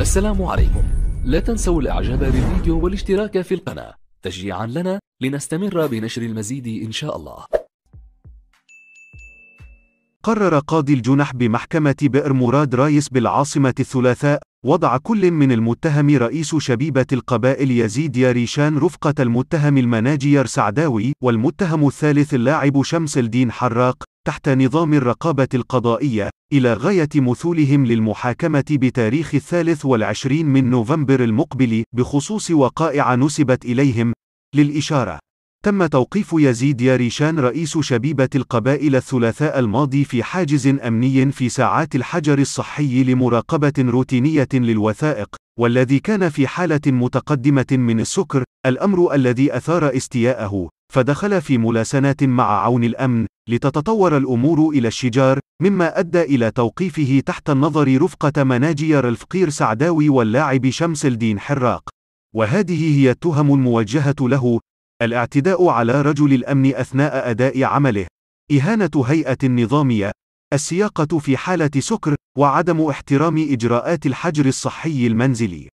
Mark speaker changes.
Speaker 1: السلام عليكم لا تنسوا الاعجاب بالفيديو والاشتراك في القناة تشجيعا لنا لنستمر بنشر المزيد إن شاء الله قرر قاضي الجنح بمحكمة بئر مراد رايس بالعاصمة الثلاثاء وضع كل من المتهم رئيس شبيبة القبائل يزيد ياريشان رفقة المتهم المناجير سعداوي والمتهم الثالث اللاعب شمس الدين حراق تحت نظام الرقابة القضائية إلى غاية مثولهم للمحاكمة بتاريخ الثالث والعشرين من نوفمبر المقبل بخصوص وقائع نسبت إليهم للإشارة تم توقيف يزيد ياريشان رئيس شبيبة القبائل الثلاثاء الماضي في حاجز أمني في ساعات الحجر الصحي لمراقبة روتينية للوثائق، والذي كان في حالة متقدمة من السكر، الأمر الذي أثار استياءه، فدخل في ملاسنات مع عون الأمن، لتتطور الأمور إلى الشجار، مما أدى إلى توقيفه تحت النظر رفقة مناجير الفقير سعداوي واللاعب شمس الدين حراق. وهذه هي التهم الموجهة له، الاعتداء على رجل الأمن أثناء أداء عمله، إهانة هيئة نظامية، السياقة في حالة سكر، وعدم احترام إجراءات الحجر الصحي المنزلي.